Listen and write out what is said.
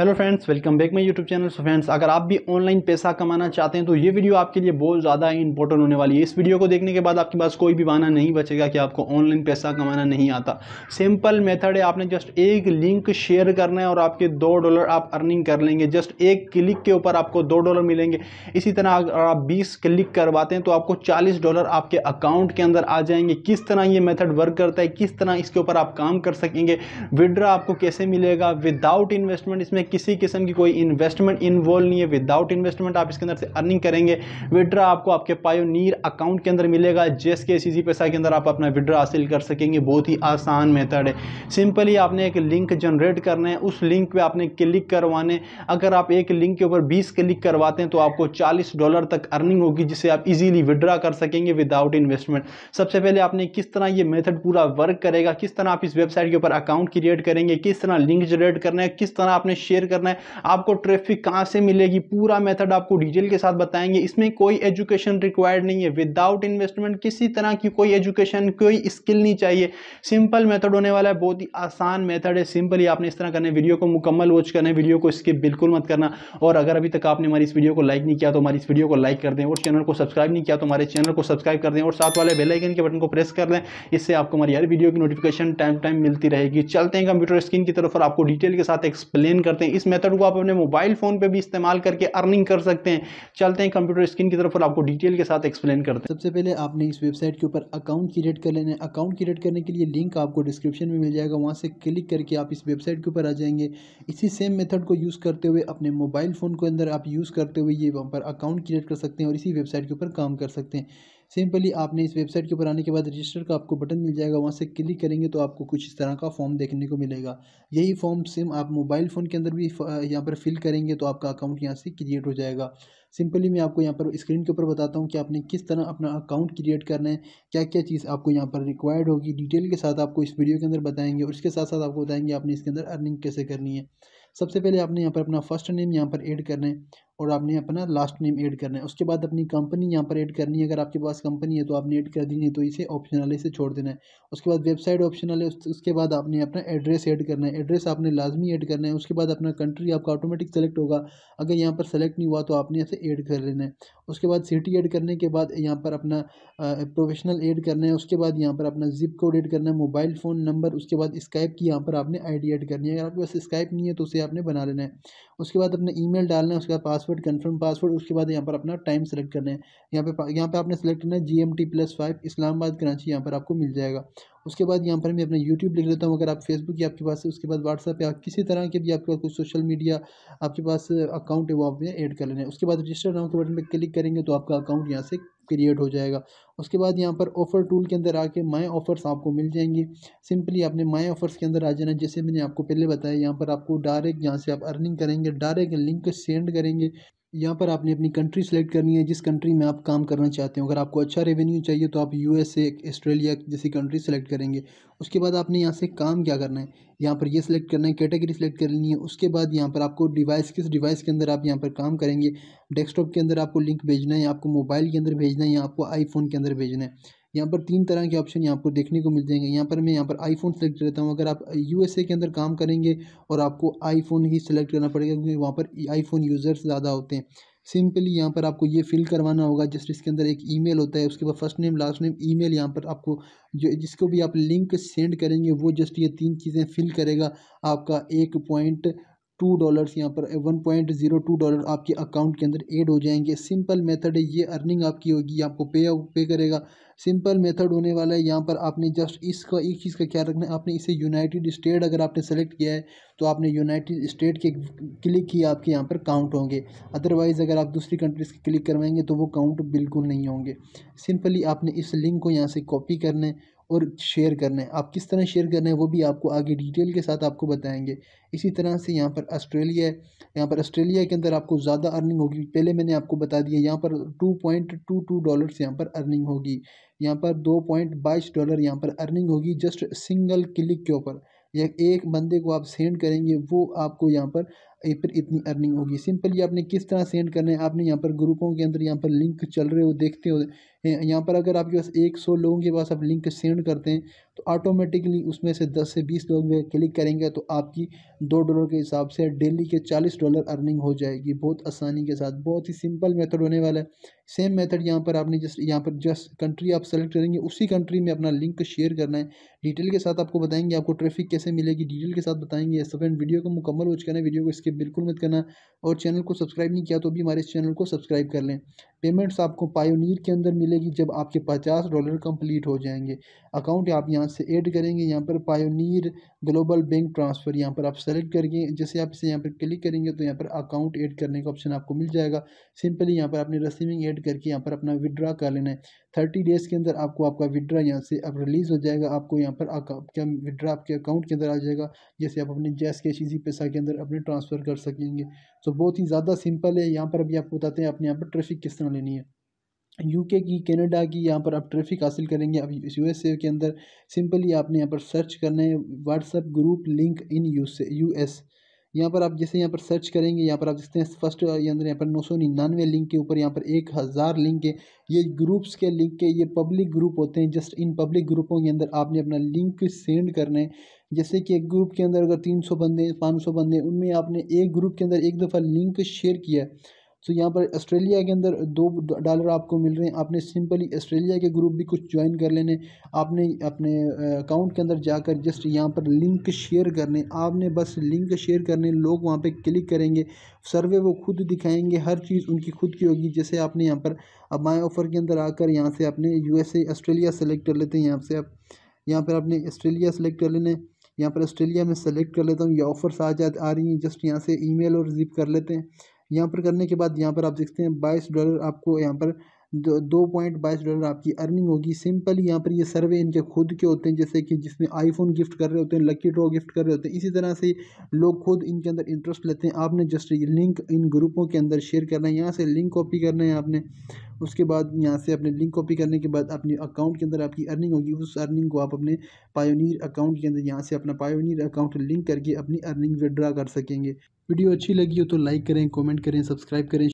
hello friends welcome back my YouTube channel so friends अगर आप भी ऑनलाइन पैसा कमाना चाहते हैं तो ये वीडियो आपके लिए बहुत ज़्यादा इंपॉर्टेंट होने वाली है इस वीडियो को देखने के बाद आपके पास कोई भी बहाना नहीं बचेगा कि आपको ऑनलाइन पैसा कमाना नहीं आता सिंपल मेथड है आपने जस्ट एक लिंक शेयर करना है और आपके दो डॉलर आप अर्निंग कर लेंगे जस्ट एक क्लिक के ऊपर आपको दो डॉलर मिलेंगे इसी तरह अगर आप बीस क्लिक करवाते हैं तो आपको चालीस डॉलर आपके अकाउंट के अंदर आ जाएंगे किस तरह ये मेथड वर्क करता है किस तरह इसके ऊपर आप काम कर सकेंगे विड्रा आपको कैसे मिलेगा विदाउट इन्वेस्टमेंट इसमें किसी किस्म की कोई इन्वेस्टमेंट इन्वॉल्व नहीं है विदाउट इन्वेस्टमेंट आप इसके अंदर से अर्निंग करेंगे विड्रा आपको आपके पायो अकाउंट के अंदर मिलेगा जिस के सी पैसा के अंदर आप अपना विड्रा हासिल कर सकेंगे बहुत ही आसान मेथड है सिंपली आपने एक लिंक जनरेट करना है उस लिंक पर आपने क्लिक करवाने अगर आप एक लिंक के ऊपर बीस क्लिक करवाते हैं तो आपको चालीस डॉलर तक अर्निंग होगी जिसे आप इजीली विड्रा कर सकेंगे विदाउट इन्वेस्टमेंट सबसे पहले आपने किस तरह ये मेथड पूरा वर्क करेगा किस तरह आप इस वेबसाइट के ऊपर अकाउंट क्रिएट करेंगे किस तरह लिंक जनरेट करना है किस तरह आपने शेयर शेयर करना है आपको ट्रैफिक कहाँ से मिलेगी पूरा मेथड आपको डिटेल के साथ बताएंगे इसमें कोई एजुकेशन रिक्वायर्ड नहीं है विदाउट इन्वेस्टमेंट किसी तरह की कोई एजुकेशन कोई स्किल नहीं चाहिए सिंपल मेथड होने वाला है बहुत ही आसान मेथड है सिंपल ही आपने इस तरह करना है वीडियो को मुकम्मल वॉच करना है वीडियो को स्किप बिल्कुल मत करना और अगर अभी तक आपने हमारी इस वीडियो को लाइक नहीं किया तो हमारी इस वीडियो को लाइक कर दें और चैनल को सब्सक्राइब नहीं किया तो हमारे चैनल को सब्सक्राइब कर दें और साथ वाले बेलाइकन के बटन को प्रेस कर दें इससे आपको हमारी हर वीडियो की नोटिफिकेशन टाइम टाइम मिलती रहेगी चलते हैं कंप्यूटर स्क्रीन की तरफ और आपको डिटेल के साथ एक्सप्लेन करते करते हैं इस मेथड को आप अपने मोबाइल फ़ोन पे भी इस्तेमाल करके अर्निंग कर सकते हैं चलते हैं कंप्यूटर स्क्रीन की तरफ और आपको डिटेल के साथ एक्सप्लेन करते हैं सबसे पहले आपने इस वेबसाइट के ऊपर अकाउंट क्रिएट कर लेना है अकाउंट क्रिएट करने के लिए लिंक आपको डिस्क्रिप्शन में मिल जाएगा वहाँ से क्लिक करके आप इस वेबसाइट के ऊपर आ जाएंगे इसी सेम मेथड को यूज़ करते हुए अपने मोबाइल फ़ोन के अंदर आप यूज़ करते हुए ये वहाँ पर अकाउंट क्रिएट कर सकते हैं और इसी वेबसाइट के ऊपर काम कर सकते हैं सिंपली आपने इस वेबसाइट के ऊपर आने के बाद रजिस्टर का आपको बटन मिल जाएगा वहाँ से क्लिक करेंगे तो आपको कुछ इस तरह का फॉर्म देखने को मिलेगा यही फॉर्म सिम आप मोबाइल फ़ोन के अंदर भी यहाँ पर फिल करेंगे तो आपका अकाउंट यहाँ से क्रिएट हो जाएगा सिंपली मैं आपको यहाँ पर स्क्रीन के ऊपर बताता हूँ कि आपने किस तरह अपना अकाउंट क्रिएट करना है क्या क्या चीज़ आपको यहाँ पर रिक्वायर्ड होगी डिटेल के साथ आपको इस वीडियो के अंदर बताएंगे और इसके साथ साथ आपको बताएंगे आपने इसके अंदर अर्निंग कैसे करनी है सबसे पहले आपने यहाँ पर अपना फर्स्ट नेम यहाँ पर ऐड करना है और आपने अपना लास्ट नेम ऐड करना है उसके बाद अपनी कंपनी यहाँ पर ऐड करनी है अगर आपके पास कंपनी है तो आपने ऐड कर दी नहीं तो इसे ऑप्शन वाले इसे छोड़ देना है उसके बाद वेबसाइट ऑप्शन वाले उसके बाद आपने अपना एड्रेस ऐड करना है एड्रेस आपने लाजमी ऐड करना है उसके बाद अपना कंट्री आपका ऑटोमेटिक सेलेक्ट होगा अगर यहाँ पर सेलेक्ट नहीं हुआ तो आपने इसे ऐड कर लेना है उसके बाद सिटी ऐड करने के बाद यहाँ पर अपना प्रोफेशनल ऐड करना है उसके बाद यहाँ पर अपना जिप कोड ऐड करना है मोबाइल फ़ोन नंबर उसके बाद स्काइप की यहाँ पर आपने आईडी ऐड करनी है अगर आपके पास स्काइप नहीं है तो उसे आपने बना लेना है उसके बाद अपना ईमेल डालना है उसके बाद पास पासवर्ड कन्फर्म पासवर्ड उसके बाद यहाँ पर अपना टाइम सेलेक्ट करना है यहाँ पे यहाँ पे आपने सेलेक्ट करना है G M T plus five Islamabad Karachi यहाँ पर आपको मिल जाएगा उसके बाद यहाँ पर मैं अपना यूट्यूब लिख लेता हूँ अगर आप फेसबुक या आपके पास है उसके बाद व्हाट्सअप या किसी तरह के भी आपके पास कोई सोशल मीडिया आपके पास अकाउंट है वो आप ऐड कर लेना है उसके बाद रजिस्टर नाउ के बटन पर क्लिक करेंगे तो आपका अकाउंट यहाँ से क्रिएट हो जाएगा उसके बाद यहाँ पर ऑफ़र टूल के अंदर आके माय ऑफ़र्स आपको मिल जाएंगे सिंपली आपने माय ऑफ़र्स के अंदर आ जाना जैसे मैंने आपको पहले बताया यहाँ पर आपको डायरेक्ट यहाँ से आप अर्निंग करेंगे डायरेक्ट लिंक सेंड करेंगे यहाँ पर आपने अपनी कंट्री सेलेक्ट करनी है जिस कंट्री में आप काम करना चाहते हो अगर आपको अच्छा रेवेन्यू चाहिए तो आप यूएसए ऑस्ट्रेलिया जैसी कंट्री सेलेक्ट करेंगे उसके बाद आपने यहाँ से काम क्या करना है यहाँ पर ये सेलेक्ट करना है कैटेगरी सेलेक्ट करनी है उसके बाद यहाँ पर आपको डिवाइस किस डिवाइस के अंदर आप यहाँ पर काम करेंगे डेस्कटॉप के अंदर आपको लिंक भेजना है आपको मोबाइल के अंदर भेजना है या आपको आईफोन के अंदर भेजना है यहाँ पर तीन तरह के ऑप्शन यहाँ पर देखने को मिल जाएंगे यहाँ पर मैं यहाँ पर आईफोन सेलेक्ट करता हूँ अगर आप यूएसए के अंदर काम करेंगे और आपको आईफोन ही सेलेक्ट करना पड़ेगा क्योंकि वहाँ पर आईफोन यूज़र्स ज़्यादा होते हैं सिंपली यहाँ पर आपको ये फिल करवाना होगा जस्ट इसके अंदर एक ईमेल होता है उसके बाद first name last name email यहाँ पर आपको जो जिसको भी आप लिंक सेंड करेंगे वो जस्ट ये तीन चीज़ें फिल करेगा आपका एक पॉइंट टू डॉलर्स यहाँ पर one point zero two dollar आपके अकाउंट के अंदर ऐड हो जाएंगे सिंपल मेथड है ये अर्निंग आपकी होगी आपको पे पे करेगा सिंपल मेथड होने वाला है यहाँ पर आपने जस्ट इसका एक चीज़ का ख्याल रखना है आपने इसे यूनाइटेड स्टेट अगर आपने सेलेक्ट किया है तो आपने यूनाइटेड स्टेट के क्लिक किया आपके यहाँ पर काउंट होंगे अदरवाइज़ अगर आप दूसरी कंट्रीज़ के क्लिक करवाएंगे तो वो काउंट बिल्कुल नहीं होंगे सिंपली आपने इस लिंक को यहाँ से कॉपी करना है और शेयर करना है आप किस तरह शेयर करना है वो भी आपको आगे डिटेल के साथ आपको बताएंगे इसी तरह से यहाँ पर ऑस्ट्रेलिया है यहाँ पर ऑस्ट्रेलिया के अंदर आपको ज़्यादा अर्निंग होगी पहले मैंने आपको बता दिया यहाँ पर two point two two dollar यहाँ पर अर्निंग होगी यहाँ पर दो पॉइंट बाईस डॉलर यहाँ पर अर्निंग होगी जस्ट सिंगल क्लिक के ऊपर या एक बंदे को आप सेंड करेंगे वो आपको यहाँ पर फिर इतनी अर्निंग होगी सिंपली आपने किस तरह सेंड करना है आपने यहाँ पर ग्रुपों के अंदर यहाँ पर लिंक चल रहे हो देखते हो यहाँ पर अगर आपके पास एक सौ लोगों के पास आप लिंक सेंड करते हैं तो ऑटोमेटिकली उसमें से दस से बीस लोग में क्लिक करेंगे तो आपकी दो डॉलर के हिसाब से डेली के चालीस डॉलर अर्निंग हो जाएगी बहुत आसानी के साथ बहुत ही सिंपल मेथड होने वाला है सेम मेथड यहाँ पर आपने जस्ट यहाँ पर जस्ट कंट्री आप सेलेक्ट करेंगे उसी कंट्री में अपना लिंक शेयर करना है डिटेल के साथ आपको बताएंगे आपको ट्रैफिक कैसे मिलेगी डिटेल के साथ बताएंगे तो फ्रेंड वीडियो को मुकम्मल वॉच करना वीडियो को इसके बिल्कुल मत करना और चैनल को सब्सक्राइब नहीं किया तो भी हमारे चैनल को सब्सक्राइब कर लें पेमेंट्स आपको पायोनीर के अंदर मिलेगी जब आपके पचास डॉलर कंप्लीट हो जाएंगे अकाउंट आप यहाँ से ऐड करेंगे यहाँ पर पायोनीर ग्लोबल बैंक ट्रांसफ़र यहाँ पर आप सेलेक्ट करके जैसे आप इसे यहाँ पर क्लिक करेंगे तो यहाँ पर अकाउंट ऐड करने का ऑप्शन आपको मिल जाएगा सिंपली यहाँ पर आपने रसीविंग ऐड करके यहाँ पर अपना विदड्रा कर लेना है थर्टी डेज़ के अंदर आपको आपका विड्रा यहाँ से अब रिलीज़ हो जाएगा आपको यहाँ पर क्या विड्रा आपके अकाउंट के अंदर आ जाएगा जैसे आप अपने जैस कैश चीज़ी पैसा के अंदर अपने ट्रांसफ़र कर सकेंगे तो बहुत ही ज़्यादा सिंपल है यहाँ पर अभी आपको बताते हैं अपने यहाँ पर ट्रैफिक किस तरह लेनी है यूके की कनाडा की यहाँ पर आप ट्रैफिक हासिल करेंगे अब यूएसए के अंदर सिंपली आपने यहाँ पर सर्च करना है WhatsApp group link in U US यहाँ पर आप जैसे यहाँ पर सर्च करेंगे यहाँ पर आप देखते हैं फर्स्ट अंदर यहाँ पर नौ सौ निन्यानवे लिंक के ऊपर यहाँ पर एक हज़ार लिंक है ये ग्रुप्स के लिंक के ये पब्लिक ग्रुप होते हैं जस्ट इन पब्लिक ग्रुपों के अंदर आपने अपना लिंक सेंड करना है जैसे कि एक ग्रुप के अंदर अगर तीन सौ बंदे पाँच सौ बंदे उनमें आपने एक ग्रुप के अंदर एक दफ़ा लिंक शेयर किया है सो यहाँ पर ऑस्ट्रेलिया के अंदर दो डॉलर आपको मिल रहे हैं आपने सिंपली ऑस्ट्रेलिया के ग्रुप भी कुछ ज्वाइन कर लेने आपने अपने अकाउंट के अंदर जाकर जस्ट यहाँ पर लिंक शेयर करने आपने बस लिंक शेयर करने लोग वहाँ पे क्लिक करेंगे सर्वे वो खुद दिखाएंगे हर चीज़ उनकी खुद की होगी जैसे आपने यहाँ पर अब माई ऑफ़र के अंदर आकर यहाँ से अपने एस ऑस्ट्रेलिया सेलेक्ट कर लेते हैं यहाँ से आप यहाँ पर आपने ऑस्ट्रेलिया सेलेक्ट कर लेने यहाँ पर ऑस्ट्रेलिया में सेलेक्ट कर लेता हूँ ये ऑफ़र्स आ जा आ रही हैं जस्ट यहाँ से ईमेल और जिप कर लेते हैं यहाँ पर करने के बाद यहाँ पर आप देखते हैं बाईस डॉलर आपको यहाँ पर दो पॉइंट बाईस डॉलर आपकी अर्निंग होगी सिंपल यहाँ पर ये सर्वे इनके खुद के होते हैं जैसे कि जिसमें आईफोन गिफ्ट कर रहे होते हैं लकी ड्रॉ गिफ्ट कर रहे होते हैं इसी तरह से लोग खुद इनके अंदर इंटरेस्ट लेते हैं आपने जस्ट ये लिंक इन ग्रुपों के अंदर शेयर करना है यहाँ से लिंक कॉपी करना है आपने उसके बाद यहाँ से अपने लिंक कॉपी करने के बाद अपने अकाउंट के अंदर आपकी अर्निंग होगी उस अर्निंग को आप अपने पायोनियर अकाउंट के अंदर यहाँ से अपना पायोनियर अकाउंट लिंक करके अपनी अर्निंग विड्रा कर सकेंगे वीडियो अच्छी लगी हो तो लाइक करें कमेंट करें सब्सक्राइब करें